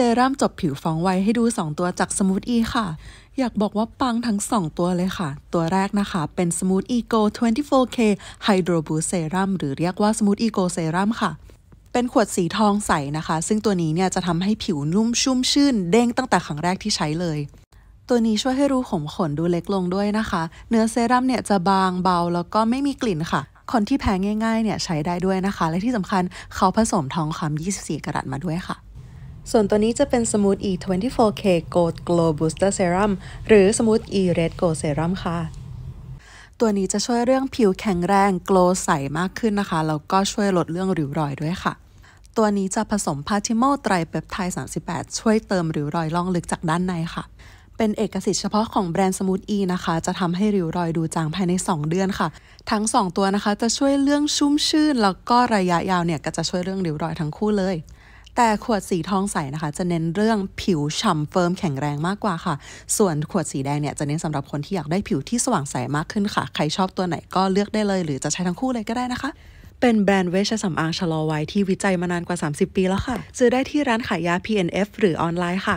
เซรั่มจบผิวฟองไวให้ดู 2 ตัวจากสมูทอีค่ะ อยากบอกว่าปังทั้ง 2 ตัวเลยค่ะ ตัวแรกนะคะเป็นสมูทอีโก 24K Hydro Boost Serum หรือเรียกว่าสมูทอีโกเซรั่มค่ะ เป็นขวดสีทองใสนะคะ ซึ่งตัวนี้เนี่ยจะทำให้ผิวนุ่มชุ่มชื่นเด้งตั้งแต่ครั้งแรกที่ใช้เลย ตัวนี้ช่วยให้รูขุมขนดูเล็กลงด้วยนะคะ เนื้อเซรั่มเนี่ยจะบางเบาแล้วก็ไม่มีกลิ่นค่ะ คนที่แพ้ง่ายๆเนี่ยใช้ได้ด้วยนะคะ และที่สำคัญเขาผสมทองคำ24 กรัตมาด้วยค่ะส่วนตัวนี้จะเป็นสมูท t E 24K Gold Glow Booster Serum หรือสมูท E Red Gold Serum ค่ะ ตัวนี้จะช่วยเรื่องผิวแข็งแรงโกลใสมากขึ้นนะคะ แล้วก็ช่วยลดเรื่องริ้วรอยด้วยค่ะ ตัวนี้จะผสมพาทิโมไตรเปปไทด์38 ช่วยเติมริ้วรอยล่องลึกจากด้านในค่ะ เป็นเอกสิทธิ์เฉพาะของแบรนด์สมูทอีนะคะ จะทำให้ริ้วรอยดูจางภายใน 2 เดือนค่ะ ทั้ง 2 ตัวนะคะจะช่วยเรื่องชุ่มชื่นแล้วก็ระยะยาวเนี่ยก็จะช่วยเรื่องริ้วรอยทั้งคู่เลยแต่ขวดสีทองใสนะคะ จะเน้นเรื่องผิวฉ่ำเฟิร์มแข็งแรงมากกว่าค่ะ ส่วนขวดสีแดงเนี่ย จะเน้นสำหรับคนที่อยากได้ผิวที่สว่างใสมากขึ้นค่ะ ใครชอบตัวไหนก็เลือกได้เลย หรือจะใช้ทั้งคู่เลยก็ได้นะคะ เป็นแบรนด์เวชสำอางชะลอวัย ที่วิจัยมานานกว่า 30 ปีแล้วค่ะ ซื้อได้ที่ร้านขายยา PNF หรือออนไลน์ค่ะ